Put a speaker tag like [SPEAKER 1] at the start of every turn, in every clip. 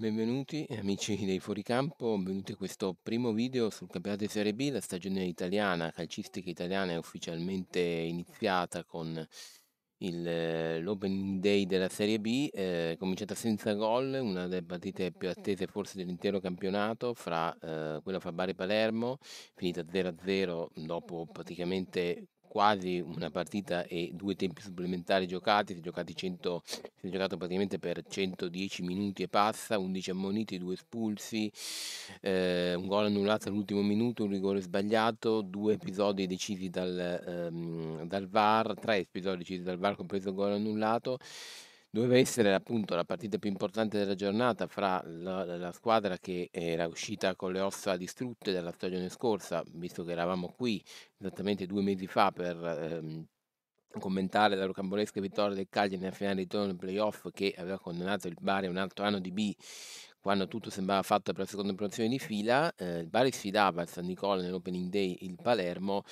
[SPEAKER 1] Benvenuti amici dei Fuoricampo, benvenuti a questo primo video sul campionato di Serie B, la stagione italiana, calcistica italiana è ufficialmente iniziata con eh, l'opening Day della Serie B, eh, cominciata senza gol, una delle partite più attese forse dell'intero campionato, fra eh, quella fra Bari e Palermo, finita 0-0 dopo praticamente quasi una partita e due tempi supplementari giocati, si è, giocati 100, si è giocato praticamente per 110 minuti e passa, 11 ammoniti, 2 espulsi, eh, un gol annullato all'ultimo minuto, un rigore sbagliato, due episodi decisi dal, ehm, dal VAR, tre episodi decisi dal VAR compreso il gol annullato doveva essere appunto la partita più importante della giornata fra la, la, squadra che era uscita con le ossa distrutte dalla stagione scorsa, visto che eravamo qui esattamente due mesi fa per ehm, commentare la rocambolesca vittoria del Cagliari nella finale di torneo playoff che aveva condannato il Bari a un altro anno di B quando tutto sembrava fatto per la seconda promozione di fila, eh, il Bari sfidava il San Nicola nell'Opening Day il Palermo,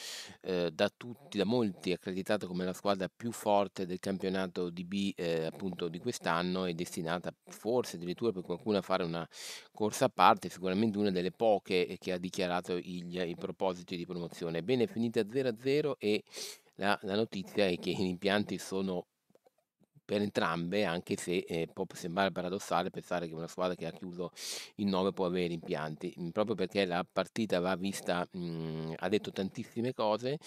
[SPEAKER 1] eh, da tutti, da molti accreditato come la squadra più forte del campionato di B eh, appunto di quest'anno e destinata forse addirittura per qualcuno a fare una corsa a parte, sicuramente una delle poche eh, che ha dichiarato i propositi di promozione. Bene, finita 0-0 e la, la notizia è che gli impianti sono per entrambe, anche se eh, può sembrare paradossale pensare che una squadra che ha chiuso in 9 può avere impianti, mhmm, proprio perché la partita va vista, mh, mhmm, ha detto tantissime cose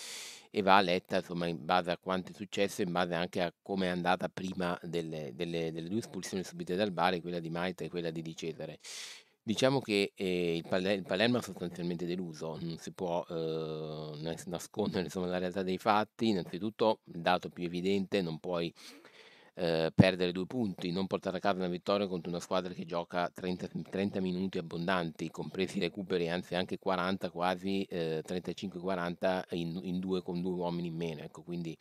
[SPEAKER 1] e va letta insomma, in base a quanto è successo, in base anche a come è andata prima delle, delle, delle due espulsioni subite dal Bari, quella di Maite e quella di Di Cesare. Diciamo che eh, il, Palermo, il Palermo ha sostanzialmente deluso, non si può eh, nascondere insomma, la realtà dei fatti, innanzitutto il dato più evidente, non puoi eh, perdere due punti, non portare a casa una vittoria contro una squadra che gioca 30, 30 minuti abbondanti, compresi i recuperi, anzi anche 40 quasi, eh, 35-40 in, in, due con due uomini in meno. Ecco, quindi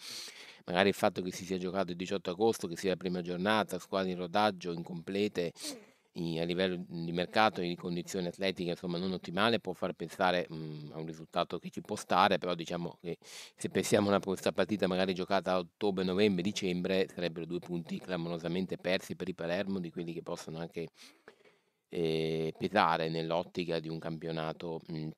[SPEAKER 1] magari il fatto che si sia giocato il 18 agosto, che sia la prima giornata, squadre in rodaggio, incomplete a livello di mercato e di condizioni atletiche insomma non ottimale può far pensare mh, mhmm, a un risultato che ci può stare però diciamo che se pensiamo a questa partita magari giocata a ottobre, novembre, dicembre sarebbero due punti clamorosamente persi per il Palermo di quelli che possono anche eh, pesare nell'ottica di un campionato mh, mhmm,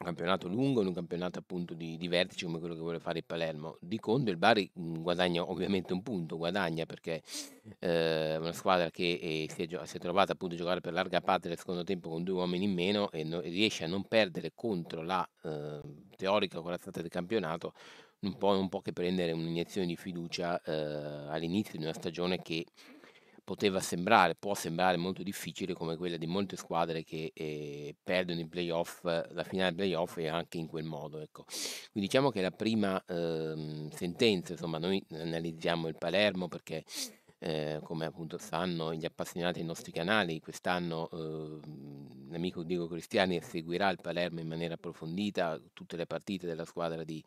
[SPEAKER 1] un campionato lungo, in un campionato appunto di, di vertici come quello che vuole fare il Palermo. Di contro il Bari mhmm, guadagna ovviamente un punto, guadagna perché eh, è una squadra che eh, si, è si, è trovata appunto a giocare per larga parte del secondo tempo con due uomini in meno e, no- riesce a non perdere contro la eh, teorica corazzata del campionato, non può, non può che prendere un'iniezione di fiducia ehm, all'inizio di una stagione che poteva sembrare, può sembrare molto difficile come quella di molte squadre che eh, perdono playoff, la finale playoff e anche in quel modo. Ecco. Quindi diciamo che la prima eh, sentenza, insomma noi analizziamo il Palermo perché eh, come appunto sanno gli appassionati dei nostri canali, quest'anno ehm, l'amico Diego Cristiani seguirà il Palermo in maniera approfondita, tutte le partite della squadra di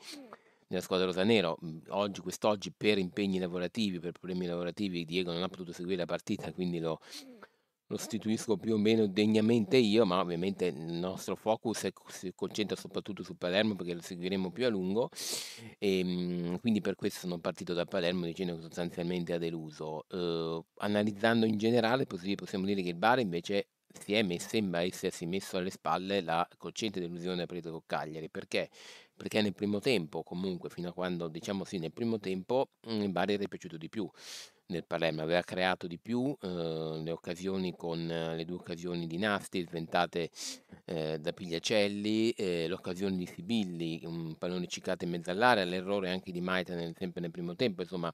[SPEAKER 1] nella squadra rosanero. Mhmm, oggi, quest'oggi, per impegni lavorativi, per problemi lavorativi, Diego non ha potuto seguire la partita, quindi lo, lo sostituisco più o meno degnamente io, ma ovviamente il nostro focus è, si concentra soprattutto su Palermo perché lo seguiremo più a lungo e ehm, quindi per questo sono partito da Palermo dicendo che sostanzialmente ha deluso. Eh, analizzando in generale possiamo dire che il Bari invece si è messo, sembra essersi messo alle spalle la cocente delusione presa con Cagliari perché perché nel primo tempo, comunque, fino a quando, diciamo sì, nel primo tempo mm, il Bari era piaciuto di più nel Palermo, aveva creato di più eh, le occasioni con eh, le due occasioni di Nasti sventate eh, da Pigliacelli, eh, l'occasione di Sibilli, un pallone cicato in mezzo all'area, l'errore anche di Maita nel, sempre nel primo tempo, insomma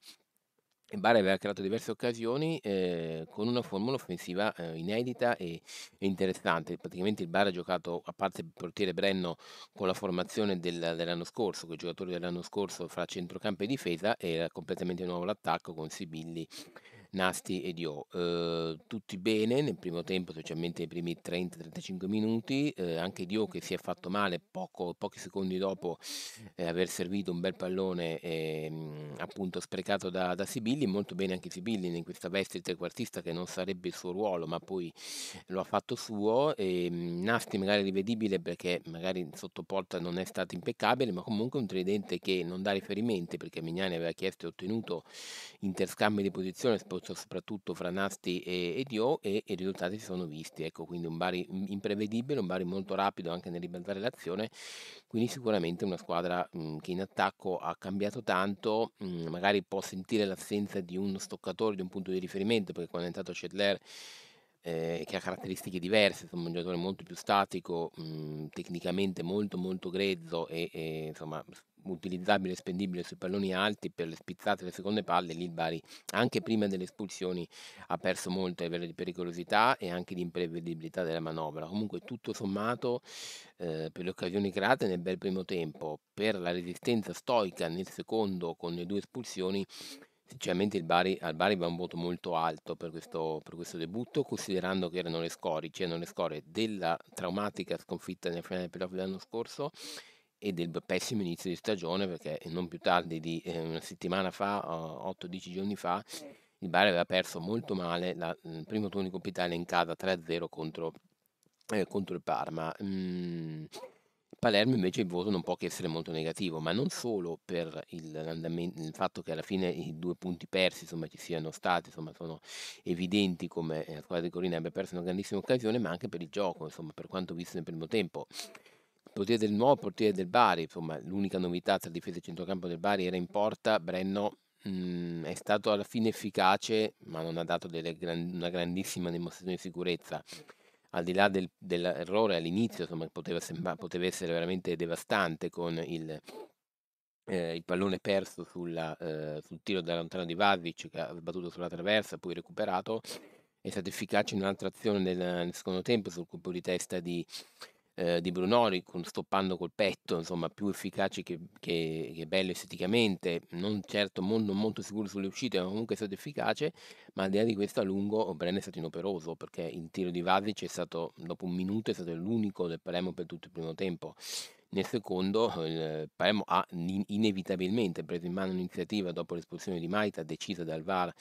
[SPEAKER 1] il Bari aveva creato diverse occasioni eh, con una formula offensiva eh, inedita e, e, interessante. Praticamente il Bar ha giocato, a parte il portiere Brenno, con la formazione del, dell'anno scorso, con i giocatori dell'anno scorso fra centrocampo e difesa, era completamente nuovo l'attacco con Sibilli Nasti e Dio. Eh, uhm, tutti bene nel primo tempo, specialmente nei primi 30-35 minuti, eh, anche Dio che si è fatto male poco, pochi secondi dopo eh, aver servito un bel pallone ehm, appunto sprecato da, da, Sibilli, molto bene anche Sibilli in questa veste di trequartista che non sarebbe il suo ruolo ma poi lo ha fatto suo, e, ehm, Nasti magari rivedibile perché magari sotto porta non è stato impeccabile ma comunque un tridente che non dà riferimenti perché Mignani aveva chiesto e ottenuto interscambi di posizione, spostato cioè, soprattutto fra Nasti e, e Dio e, e, i risultati si sono visti, ecco, quindi un Bari imprevedibile, un Bari molto rapido anche nel ribaltare l'azione, quindi sicuramente una squadra mh, mhmm, che in attacco ha cambiato tanto, mh, mhmm, magari può sentire l'assenza di uno stoccatore, di un punto di riferimento, perché quando è entrato Cedler eh, che ha caratteristiche diverse, insomma un giocatore molto più statico, mh, mm, tecnicamente molto molto grezzo e, e insomma utilizzabile e spendibile sui palloni alti per le spizzate delle seconde palle, lì il Bari anche prima delle espulsioni ha perso molto a livello di pericolosità e anche di imprevedibilità della manovra. Comunque tutto sommato eh, per le occasioni create nel bel primo tempo, per la resistenza stoica nel secondo con le due espulsioni, Sinceramente il Bari al Bari va un voto molto alto per questo, per questo debutto, considerando che erano le scorie, c'erano le scorie della traumatica sconfitta nel finale del playoff dell'anno scorso e del pessimo inizio di stagione, perché non più tardi di eh, una settimana fa, 8-10 giorni fa, il Bari aveva perso molto male la, il mm, primo turno di Coppa Italia in casa 3-0 contro, eh, contro il Parma. Mm Palermo invece il voto non può che essere molto negativo, ma non solo per il, il fatto che alla fine i due punti persi insomma, ci siano stati, insomma, sono evidenti come eh, la squadra di Corina abbia perso una grandissima occasione, ma anche per il gioco, insomma, per quanto visto nel primo tempo Il portiere del nuovo portiere del Bari, insomma l'unica novità tra difesa e centrocampo del Bari era in porta, Brenno mh, mm, è stato alla fine efficace ma non ha dato gran, una grandissima dimostrazione di sicurezza al di là del, dell'errore all'inizio, insomma, poteva, sembra, poteva essere veramente devastante con il, eh, il pallone perso sulla, eh, sul tiro da lontano di Vasic che ha sbattuto sulla traversa, poi recuperato, è stato efficace in un'altra azione nel, nel secondo tempo sul colpo di testa di eh, di Brunori, con, stoppando col petto, insomma, più efficace che, che, che bello esteticamente, non certo mon, non molto sicuro sulle uscite, ma comunque è stato efficace, ma al di là di questo a lungo Brenner è stato inoperoso, perché il tiro di Vasic è stato, dopo un minuto, è stato l'unico del Palermo per tutto il primo tempo. Nel secondo il Palermo ha inevitabilmente preso in mano un'iniziativa dopo l'espulsione di Maita decisa dal VAR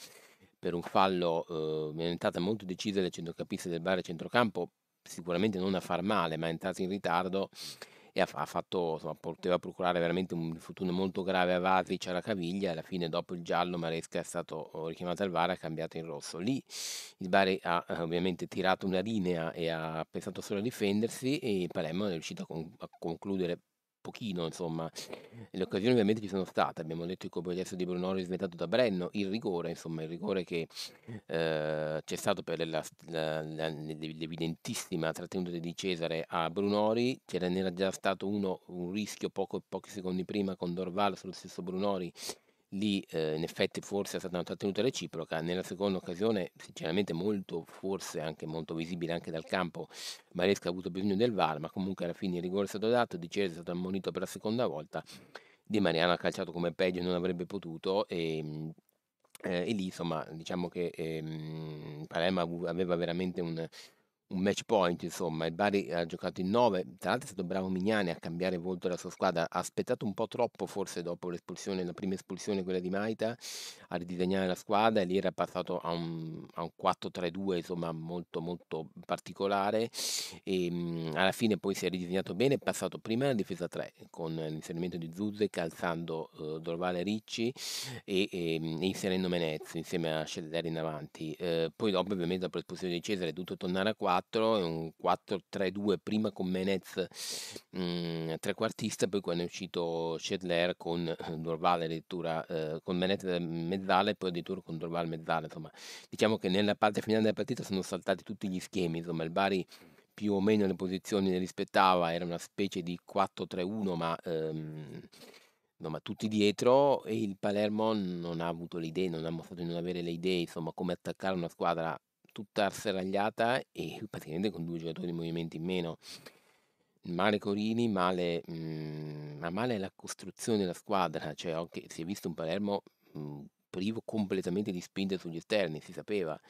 [SPEAKER 1] per un fallo, eh, molto decisa dal centrocampista del VAR a centrocampo, sicuramente non a far male, ma è entrato in ritardo e ha, ha fatto, insomma, poteva procurare veramente un infortunio molto grave a Vatric alla caviglia. Alla fine, dopo il giallo, Maresca è stato oh, richiamato al VAR e ha cambiato in rosso. Lì il Bari ha eh, ovviamente tirato una linea e ha pensato solo a difendersi e Palermo è riuscito a, con, a concludere pochino, insomma. Le occasioni ovviamente ci sono state, abbiamo detto il coprodestro di Brunori sventato da Brenno, il rigore, insomma, il rigore che eh, c'è stato per la, la, la, l'evidentissima trattenuta di Cesare a Brunori, c'era n'era già stato uno, un rischio poco, pochi secondi prima con Dorval sullo stesso Brunori lì eh, in effetti forse è stata una trattenuta reciproca, nella seconda occasione sinceramente molto, forse anche molto visibile anche dal campo, Maresca ha avuto bisogno del VAR, ma comunque alla fine il rigore è stato dato, Di Cesare è stato ammonito per la seconda volta, Di Mariano ha calciato come peggio non avrebbe potuto e, ehm, eh, e lì insomma diciamo che eh, Palermo aveva veramente un un match point, insomma, il Bari ha giocato in 9, tra l'altro è stato bravo Mignani a cambiare volto la sua squadra, ha aspettato un po' troppo forse dopo l'espulsione, la prima espulsione, quella di Maita, a ridisegnare la squadra e lì era passato a un, a un 4-3-2, insomma, molto molto particolare e ehm, mh, alla fine poi si è ridisegnato bene, è passato prima alla difesa 3 con l'inserimento di Zuzek, alzando eh, Dorvale Ricci e, e, ehm, e inserendo Menezzi insieme a Scellera in avanti, eh, poi dopo ovviamente dopo l'espulsione di Cesare è dovuto tornare a 4 4, un 4-3-2 prima con Menez mhmm, trequartista, poi quando è uscito Schedler con eh, Dorval addirittura, eh, con Menez mezzale, poi addirittura con Dorval mezzale, insomma diciamo che nella parte finale della partita sono saltati tutti gli schemi, insomma il Bari più o meno le posizioni le rispettava, era una specie di 4-3-1 ma... Ehm, No, ma tutti dietro e il Palermo non ha avuto le idee, non ha mostrato di non avere le idee, insomma, come attaccare una squadra tutta serragliata e praticamente con due giocatori di movimenti in meno. Male Corini, male, mh, mm, ma male la costruzione della squadra, cioè okay, si è visto un Palermo mh, mm, privo completamente di spinte sugli esterni, si sapeva.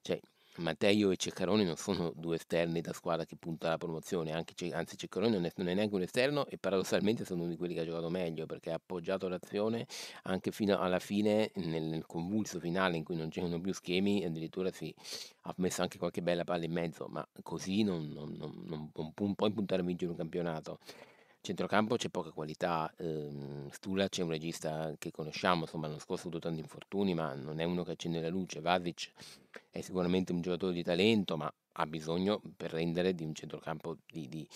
[SPEAKER 1] Cioè, Matteo e Ceccaroni non sono due esterni da squadra che punta alla promozione, anche, anzi Ceccaroni non è, non è, neanche un esterno e paradossalmente sono uno di quelli che ha giocato meglio perché ha appoggiato l'azione anche fino alla fine, nel, nel convulso finale in cui non c'erano più schemi, addirittura si ha messo anche qualche bella palla in mezzo, ma così non, non, non, non può impuntare a vincere un campionato. Centrocampo c'è poca qualità, ehm, Stula c'è un regista che conosciamo, insomma l'anno scorso ha avuto tanti infortuni, ma non è uno che accende la luce, Vasic è sicuramente un giocatore di talento, ma ha bisogno per rendere di un centrocampo di, di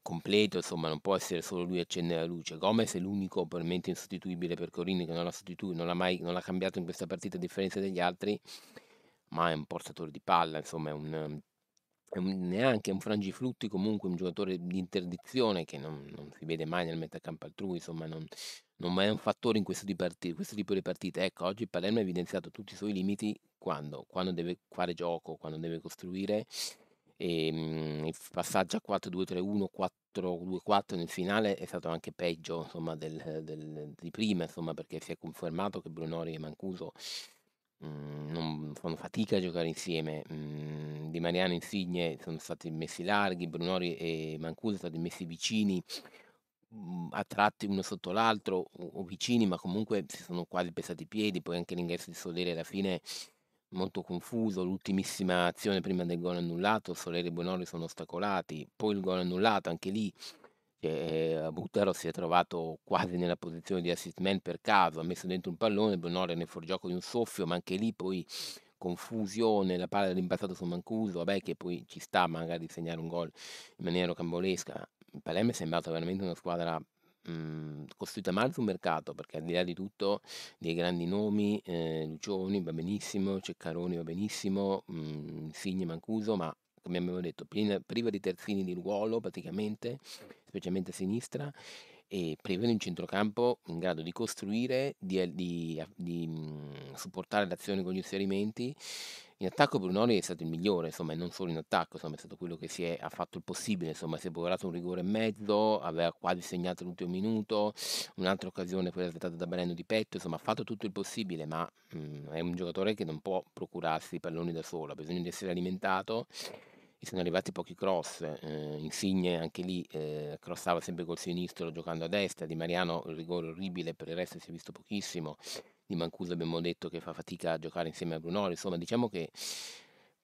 [SPEAKER 1] completo, insomma non può essere solo lui a accendere la luce. Gomez è l'unico probabilmente insostituibile per Corini che non l'ha sostituito, non l'ha mai non l'ha cambiato in questa partita a differenza degli altri, ma è un portatore di palla, insomma è un neanche un frangiflutti, comunque un giocatore di interdizione che non non si vede mai nel metacampo altrui, insomma non non è un fattore in questo di parti questo tipo di partite. Ecco, oggi il Palermo ha evidenziato tutti i suoi limiti quando? Quando deve fare gioco, quando deve costruire, ehm, il passaggio a 4-2-3-1, 4-2-4 nel finale è stato anche peggio, insomma, del del di prima, insomma, perché si è confermato che Brunori e Mancuso Mm, non fanno fatica a giocare insieme. Mm, di Mariano Insigne sono stati messi larghi, Brunori e Mancuso sono stati messi vicini, mm, a tratti uno sotto l'altro o o vicini, ma comunque si sono quasi pesati i piedi. Poi anche l'ingresso di Solere alla fine molto confuso, l'ultimissima azione prima del gol annullato, Solere e Brunori sono ostacolati, poi il gol annullato anche lì. Cioè, eh, Butero si è trovato quasi nella posizione di assist man per caso, ha messo dentro un pallone, Bonore nel fuori gioco di un soffio, ma anche lì poi confusione, la palla rimbalzata su Mancuso, vabbè che poi ci sta magari segnare un gol in maniera cambolesca. Il Palermo è sembrata veramente una squadra mh, mhmm, costruita male sul mercato, perché al di là di tutto dei grandi nomi, eh, Lucioni va benissimo, Ceccaroni va benissimo, mh, mhmm, Signe Mancuso, ma come abbiamo detto, priva di terzini di ruolo praticamente, specialmente a sinistra, e priva di un centrocampo in grado di costruire, di, di, di mhmm, supportare l'azione con gli inserimenti. In attacco Brunoni è stato il migliore, insomma, e non solo in attacco, insomma, è stato quello che si è, ha fatto il possibile, insomma, si è procurato un rigore e mezzo, aveva quasi segnato l'ultimo minuto, un'altra occasione quella aspettata da Breno di petto, insomma, ha fatto tutto il possibile, ma mh, mhmm, è un giocatore che non può procurarsi i palloni da solo, ha bisogno di essere alimentato mi sono arrivati pochi cross, eh, Insigne anche lì eh, crossava sempre col sinistro giocando a destra, Di Mariano il rigore orribile, per il resto si è visto pochissimo, di Mancuso abbiamo detto che fa fatica a giocare insieme a Brunoro, insomma diciamo che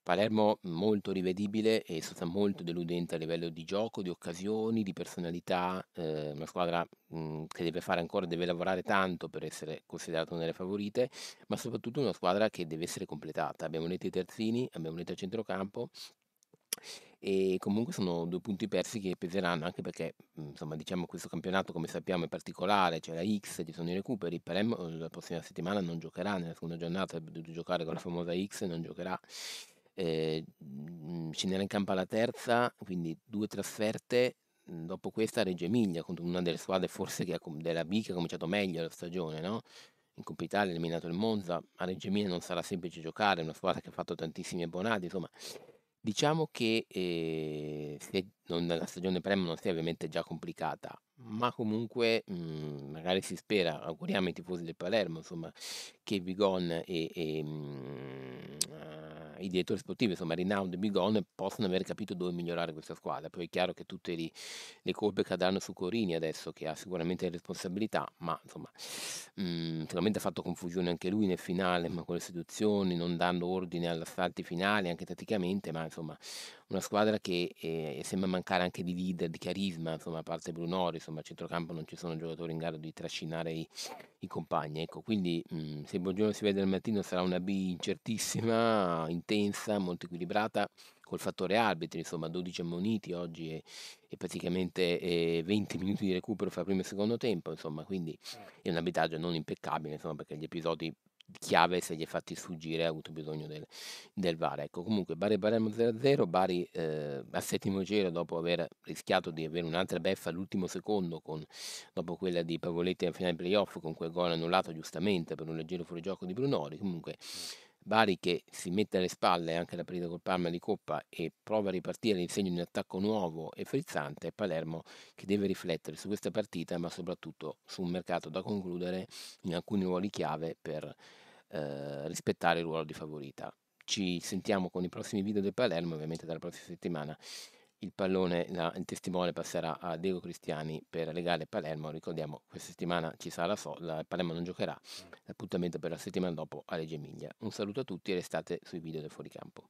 [SPEAKER 1] Palermo molto rivedibile e stata molto deludente a livello di gioco, di occasioni, di personalità, eh, una squadra mh, mm, che deve fare ancora, deve lavorare tanto per essere considerata una delle favorite, ma soprattutto una squadra che deve essere completata. Abbiamo letto i terzini, abbiamo letto il centrocampo, e comunque sono due punti persi che peseranno, anche perché, mhmm, insomma, diciamo questo campionato come sappiamo è particolare, c'è la X, ci sono i recuperi, Palermo, mhmm, la prossima settimana non giocherà nella seconda giornata, avrebbe dovuto giocare con la famosa X, non giocherà. Ehm, mhmm, scenderà in campo alla terza, quindi due trasferte, mhmm, dopo questa a Reggio Emilia contro una delle squadre forse che ha della B che ha cominciato meglio la stagione, no, in Coppa Italia ha eliminato il Monza, a Reggio Emilia non sarà semplice giocare, è una squadra che ha fatto tantissimi abbonati, insomma Diciamo che eh, se non- la stagione Prem non sia ovviamente già complicata, ma comunque mh, mhmm, magari si spera, auguriamo ai tifosi del Palermo, insomma, che Vigon e, e, mhmm, i direttori sportivi, insomma Rinaldo e Bigone, possono aver capito dove migliorare questa squadra. Poi è chiaro che tutte le, le colpe cadranno su Corini adesso, che ha sicuramente le responsabilità, ma insomma mh, mhmm, sicuramente ha fatto confusione anche lui nel finale, ma con le seduzioni, non dando ordine agli assalti finali, anche tatticamente, ma insomma una squadra che eh, sembra mancare anche di leader, di carisma, insomma, a parte Brunori, insomma, a centrocampo non ci sono giocatori in grado di trascinare i, i compagni. Ecco, quindi mh, mm, se Buongiorno si vede al mattino sarà una B incertissima, intensa, molto equilibrata, col fattore arbitri, insomma 12 ammoniti oggi e, e praticamente eh, 20 minuti di recupero fra primo e secondo tempo, insomma, quindi eh. è un abitaggio non impeccabile, insomma, perché gli episodi chiave se gli è fatti sfuggire ha avuto bisogno del, del VAR. Ecco, comunque Bari Baremo 0-0, Bari eh, a settimo giro dopo aver rischiato di avere un'altra beffa all'ultimo secondo con, dopo quella di Pavoletti al finale playoff con quel gol annullato giustamente per un leggero fuorigioco di Brunori, comunque Bari che si mette alle spalle anche la partita col Parma di Coppa e prova a ripartire in segno di un attacco nuovo e frizzante e Palermo che deve riflettere su questa partita ma soprattutto su un mercato da concludere in alcuni ruoli chiave per eh, rispettare il ruolo di favorita. Ci sentiamo con i prossimi video del Palermo ovviamente dalla prossima settimana il pallone, la, il testimone passerà a Diego Cristiani per legare Palermo. Ricordiamo, questa settimana ci sarà la, so, la Palermo non giocherà. Mm. L'appuntamento per la settimana dopo a Reggio Emilia. Un saluto a tutti e restate sui video del fuoricampo.